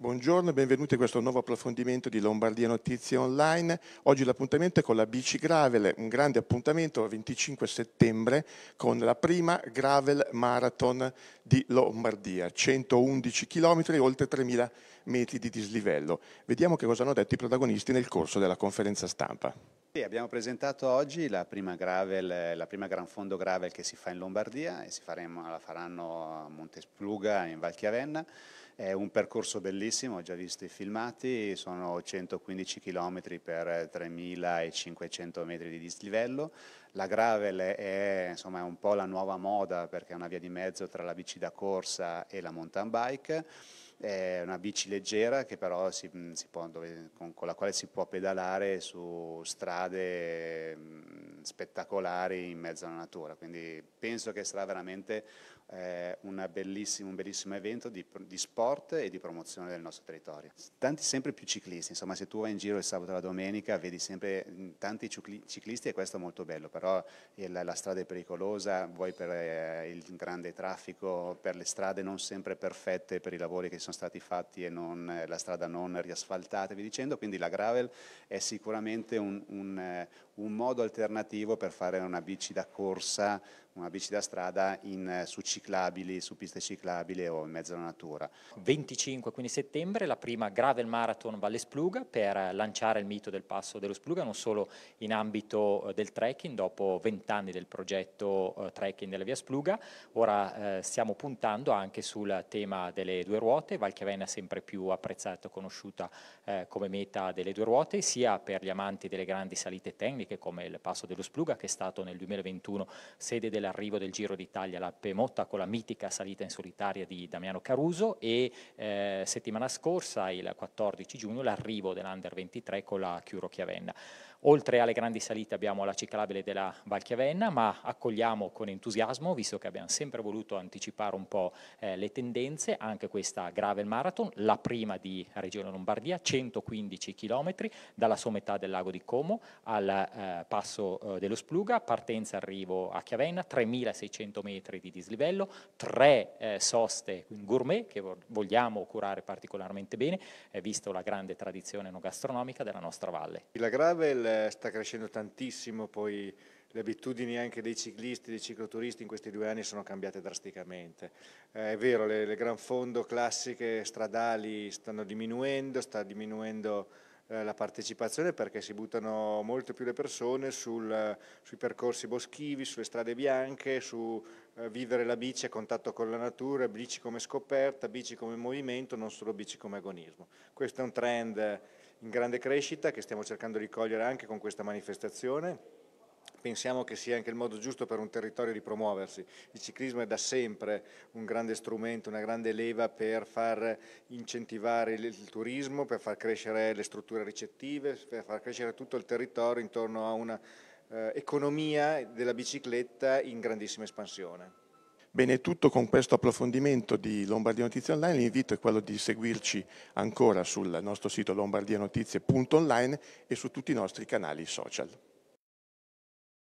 Buongiorno e benvenuti a questo nuovo approfondimento di Lombardia Notizie Online. Oggi l'appuntamento è con la bici Gravel, un grande appuntamento il 25 settembre con la prima Gravel Marathon di Lombardia, 111 km e oltre 3.000 metri di dislivello. Vediamo che cosa hanno detto i protagonisti nel corso della conferenza stampa. Sì, abbiamo presentato oggi la prima, gravel, la prima, Gran Fondo Gravel che si fa in Lombardia e faremo, la faranno a Montespluga in Valchiavenna. È un percorso bellissimo, ho già visto i filmati, sono 115 km per 3500 metri di dislivello. La gravel è insomma, un po' la nuova moda perché è una via di mezzo tra la bici da corsa e la mountain bike è una bici leggera che però si, mm, si può, dove, con, con, la quale si può pedalare su strade mm, spettacolari in mezzo alla natura, quindi penso che sarà veramente eh, bellissima, un bellissimo evento di, di, sport e di promozione del nostro territorio. Tanti sempre più ciclisti, insomma se tu vai in giro il sabato e la domenica vedi sempre mm, tanti ciclisti e questo è molto bello, però la, la strada è pericolosa, vuoi per eh, il grande traffico, per le strade non sempre perfette, per i lavori che sono stati fatti e non, eh, la strada non riasfaltata, vi dicendo, quindi la gravel è sicuramente un, un, eh, un modo alternativo alternativo per fare una bici da corsa, una bici da strada in, eh, su ciclabili, su piste ciclabili o in mezzo alla natura. 25 quindi settembre la prima Gravel Marathon Valle Spluga per lanciare il mito del passo dello Spluga non solo in ambito eh, del trekking dopo 20 anni del progetto eh, trekking della via Spluga, ora eh, stiamo puntando anche sul tema delle due ruote, Valchiavenna sempre più apprezzata e conosciuta eh, come meta delle due ruote sia per gli amanti delle grandi salite tecniche come il passo dello Giulio Spluga che è stato nel 2021 sede dell'arrivo del Giro d'Italia alla Pemotta con la mitica salita in solitaria di Damiano Caruso e eh, settimana scorsa, il 14 giugno, l'arrivo dell'Under 23 con la Chiuro Chiavenna. Oltre alle grandi salite abbiamo la ciclabile della Valchiavenna, ma accogliamo con entusiasmo, visto che abbiamo sempre voluto anticipare un po' eh, le tendenze, anche questa Gravel Marathon, la prima di Regione Lombardia, 115 km dalla sommità del lago di Como al eh, passo eh, dello Spluga, partenza arrivo a Chiavenna, 3600 metri di dislivello, tre eh, soste gourmet che vogliamo curare particolarmente bene, eh, visto la grande tradizione gastronomica della nostra valle. La gravel eh, sta crescendo tantissimo, poi le abitudini anche dei ciclisti, dei cicloturisti in questi due anni sono cambiate drasticamente. Eh, è vero, le, le gran fondo classiche stradali stanno diminuendo, sta diminuendo eh, la partecipazione perché si buttano molte più le persone sul, sui percorsi boschivi, sulle strade bianche, su eh, vivere la bici a contatto con la natura, bici come scoperta, bici come movimento, non solo bici come agonismo. Questo è un trend in grande crescita che stiamo cercando di cogliere anche con questa manifestazione pensiamo che sia anche il modo giusto per un territorio di promuoversi. Il ciclismo è da sempre un grande strumento, una grande leva per far incentivare il turismo, per far crescere le strutture ricettive, per far crescere tutto il territorio intorno a una eh, economia della bicicletta in grandissima espansione. Bene, tutto con questo approfondimento di Lombardia Notizie Online. L'invito è quello di seguirci ancora sul nostro sito lombardianotizie.online e su tutti i nostri canali social.